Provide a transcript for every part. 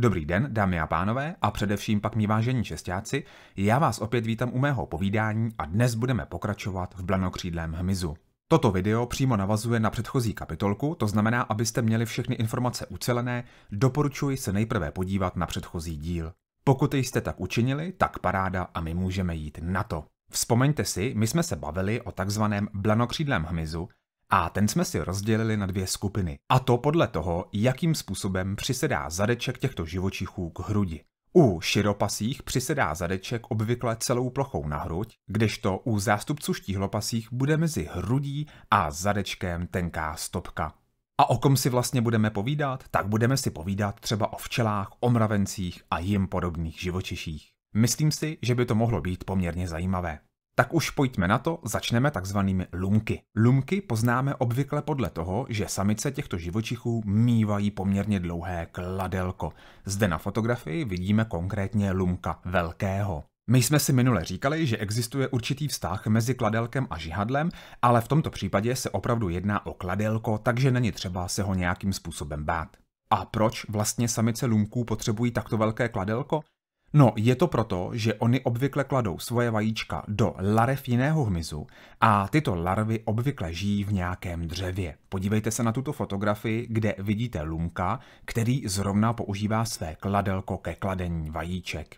Dobrý den, dámy a pánové, a především pak mý vážení šestáci, já vás opět vítám u mého povídání a dnes budeme pokračovat v blanokřídlém hmyzu. Toto video přímo navazuje na předchozí kapitolku, to znamená, abyste měli všechny informace ucelené, doporučuji se nejprve podívat na předchozí díl. Pokud jste tak učinili, tak paráda a my můžeme jít na to. Vzpomeňte si, my jsme se bavili o takzvaném blanokřídlém hmyzu a ten jsme si rozdělili na dvě skupiny. A to podle toho, jakým způsobem přisedá zadeček těchto živočichů k hrudi. U širopasích přisedá zadeček obvykle celou plochou na hruď, kdežto u zástupců štíhlopasích bude mezi hrudí a zadečkem tenká stopka. A o kom si vlastně budeme povídat? Tak budeme si povídat třeba o včelách, o mravencích a jim podobných živočiších. Myslím si, že by to mohlo být poměrně zajímavé. Tak už pojďme na to, začneme takzvanými lumky. Lumky poznáme obvykle podle toho, že samice těchto živočichů mývají poměrně dlouhé kladelko. Zde na fotografii vidíme konkrétně lumka velkého. My jsme si minule říkali, že existuje určitý vztah mezi kladelkem a žihadlem, ale v tomto případě se opravdu jedná o kladelko, takže není třeba se ho nějakým způsobem bát. A proč vlastně samice lumků potřebují takto velké kladelko? No, je to proto, že oni obvykle kladou svoje vajíčka do larev jiného hmyzu a tyto larvy obvykle žijí v nějakém dřevě. Podívejte se na tuto fotografii, kde vidíte lumka, který zrovna používá své kladelko ke kladení vajíček.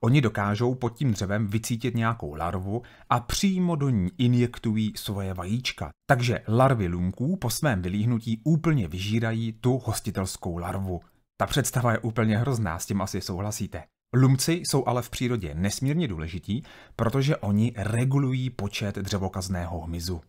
Oni dokážou pod tím dřevem vycítit nějakou larvu a přímo do ní injektují svoje vajíčka. Takže larvy lumků po svém vylíhnutí úplně vyžírají tu hostitelskou larvu. Ta představa je úplně hrozná, s tím asi souhlasíte. Lumci jsou ale v přírodě nesmírně důležití, protože oni regulují počet dřevokazného hmyzu.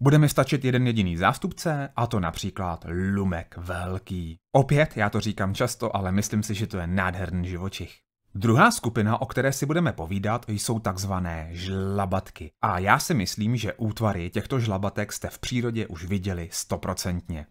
Bude mi stačit jeden jediný zástupce, a to například lumek velký. Opět, já to říkám často, ale myslím si, že to je nádherný živočich. Druhá skupina, o které si budeme povídat, jsou takzvané žlabatky. A já si myslím, že útvary těchto žlabatek jste v přírodě už viděli stoprocentně.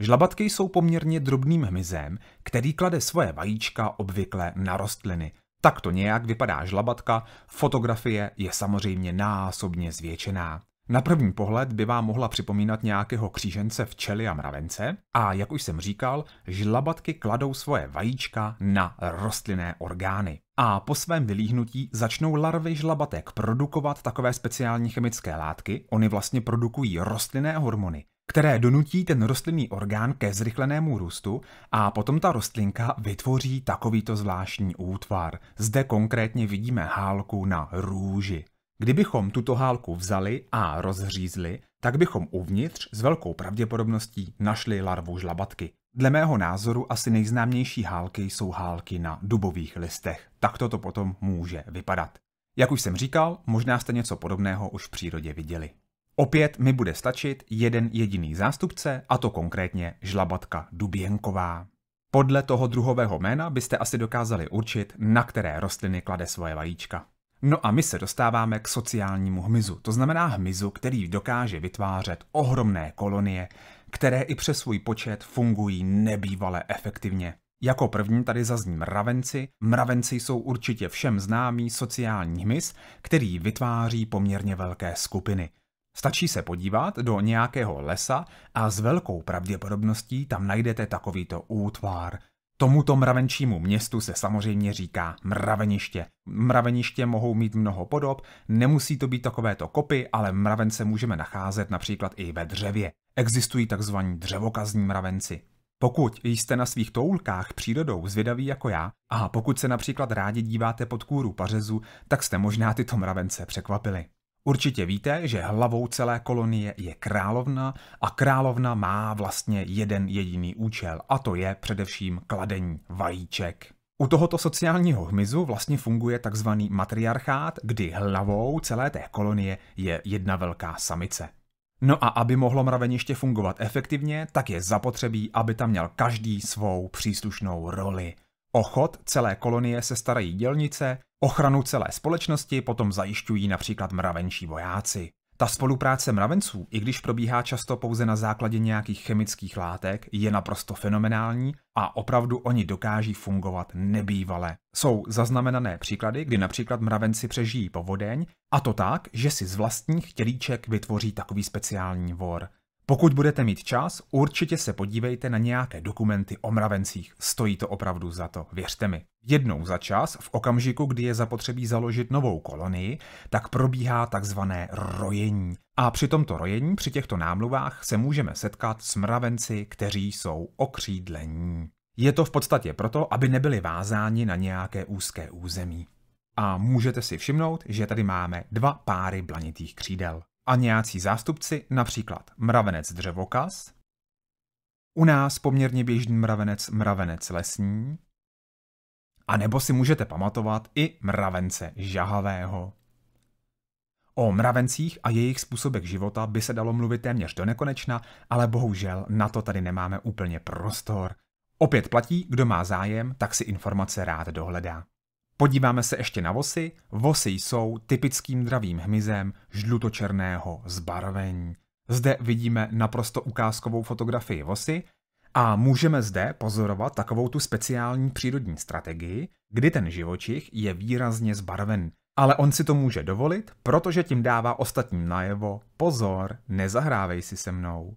Žlabatky jsou poměrně drobným hmyzem, který klade svoje vajíčka obvykle na rostliny. Tak to nějak vypadá žlabatka, fotografie je samozřejmě násobně zvětšená. Na první pohled by vám mohla připomínat nějakého křížence včely a mravence a jak už jsem říkal, žlabatky kladou svoje vajíčka na rostlinné orgány. A po svém vylíhnutí začnou larvy žlabatek produkovat takové speciální chemické látky, oni vlastně produkují rostlinné hormony, které donutí ten rostlinný orgán ke zrychlenému růstu a potom ta rostlinka vytvoří takovýto zvláštní útvar. Zde konkrétně vidíme hálku na růži. Kdybychom tuto hálku vzali a rozřízli, tak bychom uvnitř s velkou pravděpodobností našli larvu žlabatky. Dle mého názoru asi nejznámější hálky jsou hálky na dubových listech. Takto to potom může vypadat. Jak už jsem říkal, možná jste něco podobného už v přírodě viděli. Opět mi bude stačit jeden jediný zástupce, a to konkrétně žlabatka Duběnková. Podle toho druhového jména byste asi dokázali určit, na které rostliny klade svoje vajíčka. No a my se dostáváme k sociálnímu hmyzu, to znamená hmyzu, který dokáže vytvářet ohromné kolonie, které i přes svůj počet fungují nebývale efektivně. Jako první tady zazní mravenci. Mravenci jsou určitě všem známý sociální hmyz, který vytváří poměrně velké skupiny. Stačí se podívat do nějakého lesa a s velkou pravděpodobností tam najdete takovýto útvar. Tomuto mravenčímu městu se samozřejmě říká mraveniště. Mraveniště mohou mít mnoho podob, nemusí to být takovéto kopy, ale mravence můžeme nacházet například i ve dřevě. Existují tzv. dřevokazní mravenci. Pokud jste na svých toulkách přírodou zvědaví jako já, a pokud se například rádi díváte pod kůru pařezu, tak jste možná tyto mravence překvapili. Určitě víte, že hlavou celé kolonie je královna a královna má vlastně jeden jediný účel a to je především kladení vajíček. U tohoto sociálního hmyzu vlastně funguje takzvaný matriarchát, kdy hlavou celé té kolonie je jedna velká samice. No a aby mohlo mraveniště fungovat efektivně, tak je zapotřebí, aby tam měl každý svou příslušnou roli – O chod celé kolonie se starají dělnice, ochranu celé společnosti potom zajišťují například mravenčí vojáci. Ta spolupráce mravenců, i když probíhá často pouze na základě nějakých chemických látek, je naprosto fenomenální a opravdu oni dokáží fungovat nebývale. Jsou zaznamenané příklady, kdy například mravenci přežijí povodeň, a to tak, že si z vlastních tělíček vytvoří takový speciální vor. Pokud budete mít čas, určitě se podívejte na nějaké dokumenty o mravencích. Stojí to opravdu za to, věřte mi. Jednou za čas, v okamžiku, kdy je zapotřebí založit novou kolonii, tak probíhá takzvané rojení. A při tomto rojení, při těchto námluvách, se můžeme setkat s mravenci, kteří jsou okřídlení. Je to v podstatě proto, aby nebyli vázáni na nějaké úzké území. A můžete si všimnout, že tady máme dva páry blanitých křídel a nějací zástupci, například mravenec dřevokas, u nás poměrně běžný mravenec mravenec lesní, a nebo si můžete pamatovat i mravence žahavého. O mravencích a jejich způsobech života by se dalo mluvit téměř do nekonečna, ale bohužel na to tady nemáme úplně prostor. Opět platí, kdo má zájem, tak si informace rád dohledá. Podíváme se ještě na vosy. Vosy jsou typickým dravým hmyzem žlutočerného zbarvení. Zde vidíme naprosto ukázkovou fotografii vosy a můžeme zde pozorovat takovou tu speciální přírodní strategii, kdy ten živočich je výrazně zbarven. Ale on si to může dovolit, protože tím dává ostatním najevo pozor, nezahrávej si se mnou.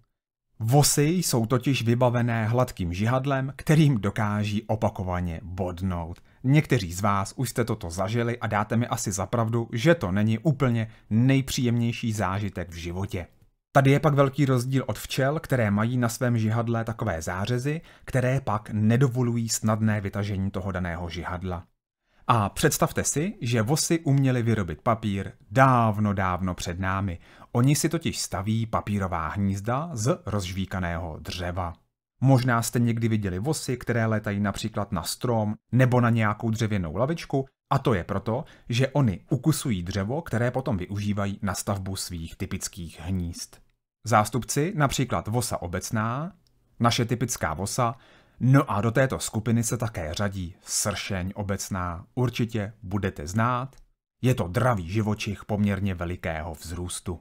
Vosy jsou totiž vybavené hladkým žihadlem, kterým dokáží opakovaně bodnout. Někteří z vás už jste toto zažili a dáte mi asi zapravdu, že to není úplně nejpříjemnější zážitek v životě. Tady je pak velký rozdíl od včel, které mají na svém žihadle takové zářezy, které pak nedovolují snadné vytažení toho daného žihadla. A představte si, že vosy uměli vyrobit papír dávno, dávno před námi. Oni si totiž staví papírová hnízda z rozžvíkaného dřeva. Možná jste někdy viděli vosy, které létají například na strom nebo na nějakou dřevěnou lavičku, a to je proto, že oni ukusují dřevo, které potom využívají na stavbu svých typických hnízd. Zástupci například vosa obecná, naše typická vosa, no a do této skupiny se také řadí sršeň obecná, určitě budete znát, je to dravý živočich poměrně velikého vzrůstu.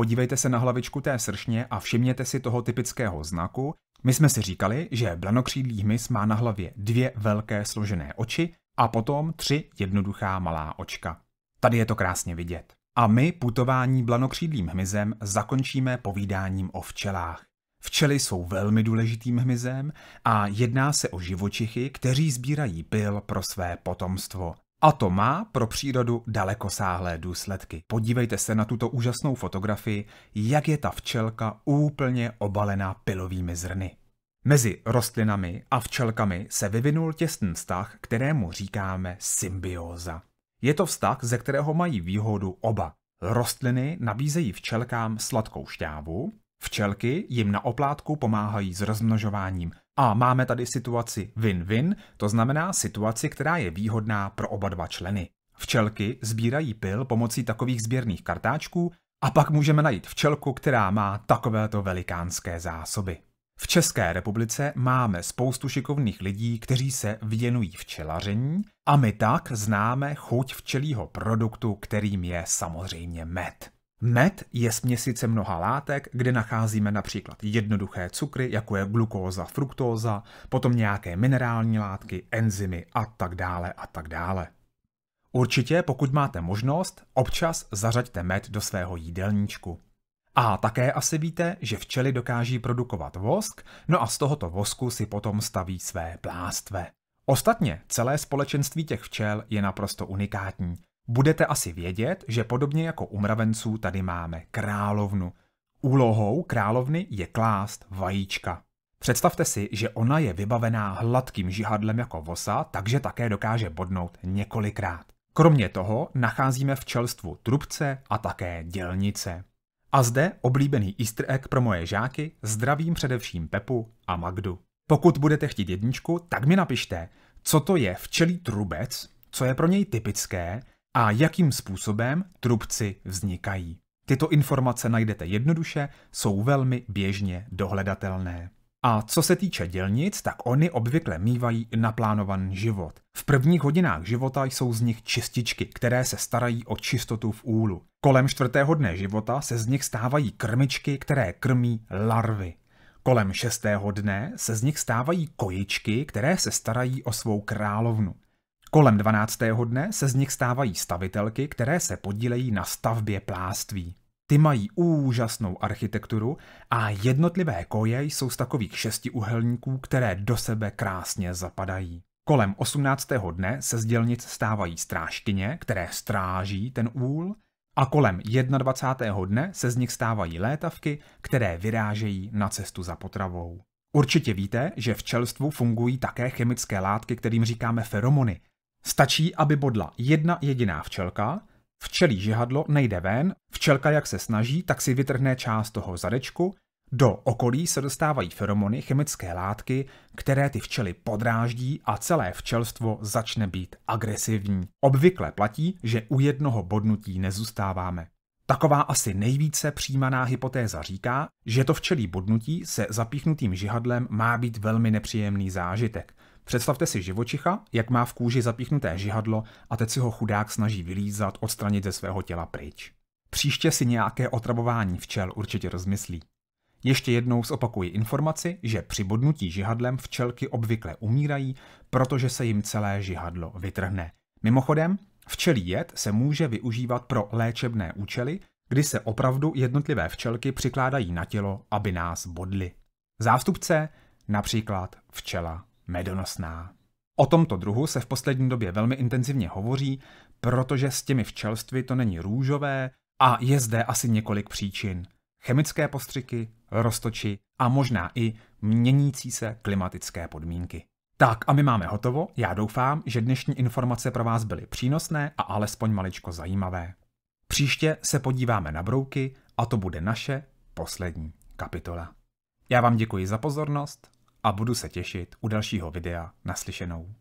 Podívejte se na hlavičku té sršně a všimněte si toho typického znaku. My jsme si říkali, že blanokřídlý hmyz má na hlavě dvě velké složené oči a potom tři jednoduchá malá očka. Tady je to krásně vidět. A my putování blanokřídlým hmyzem zakončíme povídáním o včelách. Včely jsou velmi důležitým hmyzem a jedná se o živočichy, kteří sbírají pil pro své potomstvo. A to má pro přírodu dalekosáhlé důsledky. Podívejte se na tuto úžasnou fotografii, jak je ta včelka úplně obalená pilovými zrny. Mezi rostlinami a včelkami se vyvinul těsný vztah, kterému říkáme symbióza. Je to vztah, ze kterého mají výhodu oba. Rostliny nabízejí včelkám sladkou šťávu, včelky jim na oplátku pomáhají s rozmnožováním a máme tady situaci win-win, to znamená situaci, která je výhodná pro oba dva členy. Včelky sbírají pil pomocí takových sběrných kartáčků a pak můžeme najít včelku, která má takovéto velikánské zásoby. V České republice máme spoustu šikovných lidí, kteří se věnují včelaření a my tak známe chuť včelího produktu, kterým je samozřejmě med. Med je směsice mnoha látek, kde nacházíme například jednoduché cukry, jako je glukóza, fruktóza, potom nějaké minerální látky, enzymy a tak dále a tak dále. Určitě, pokud máte možnost, občas zařaďte med do svého jídelníčku. A také asi víte, že včely dokáží produkovat vosk, no a z tohoto vosku si potom staví své plástve. Ostatně celé společenství těch včel je naprosto unikátní. Budete asi vědět, že podobně jako u mravenců tady máme královnu. Úlohou královny je klást vajíčka. Představte si, že ona je vybavená hladkým žihadlem jako vosa, takže také dokáže bodnout několikrát. Kromě toho nacházíme v čelstvu trubce a také dělnice. A zde oblíbený easter egg pro moje žáky, zdravím především Pepu a Magdu. Pokud budete chtít jedničku, tak mi napište, co to je včelí trubec, co je pro něj typické a jakým způsobem trubci vznikají. Tyto informace najdete jednoduše, jsou velmi běžně dohledatelné. A co se týče dělnic, tak oni obvykle mývají naplánovaný život. V prvních hodinách života jsou z nich čističky, které se starají o čistotu v úlu. Kolem čtvrtého dne života se z nich stávají krmičky, které krmí larvy. Kolem šestého dne se z nich stávají kojičky, které se starají o svou královnu. Kolem 12. dne se z nich stávají stavitelky, které se podílejí na stavbě pláství. Ty mají úžasnou architekturu a jednotlivé koje jsou z takových šestiúhelníků, které do sebe krásně zapadají. Kolem 18. dne se z dělnic stávají strážkyně, které stráží ten úl, a kolem 21. dne se z nich stávají létavky, které vyrážejí na cestu za potravou. Určitě víte, že v čelstvu fungují také chemické látky, kterým říkáme feromony, Stačí, aby bodla jedna jediná včelka, včelí žihadlo nejde ven, včelka jak se snaží, tak si vytrhne část toho zadečku, do okolí se dostávají feromony, chemické látky, které ty včely podráždí a celé včelstvo začne být agresivní. Obvykle platí, že u jednoho bodnutí nezůstáváme. Taková asi nejvíce přijímaná hypotéza říká, že to včelí bodnutí se zapíchnutým žihadlem má být velmi nepříjemný zážitek – Představte si živočicha, jak má v kůži zapíchnuté žihadlo a teď si ho chudák snaží vylízat, odstranit ze svého těla pryč. Příště si nějaké otravování včel určitě rozmyslí. Ještě jednou zopakuji informaci, že při bodnutí žihadlem včelky obvykle umírají, protože se jim celé žihadlo vytrhne. Mimochodem, včelí jed se může využívat pro léčebné účely, kdy se opravdu jednotlivé včelky přikládají na tělo, aby nás bodly. Zástupce, například včela medonosná. O tomto druhu se v poslední době velmi intenzivně hovoří, protože s těmi včelství to není růžové a je zde asi několik příčin. Chemické postřiky, roztoči a možná i měnící se klimatické podmínky. Tak a my máme hotovo, já doufám, že dnešní informace pro vás byly přínosné a alespoň maličko zajímavé. Příště se podíváme na brouky a to bude naše poslední kapitola. Já vám děkuji za pozornost a budu se těšit u dalšího videa naslyšenou.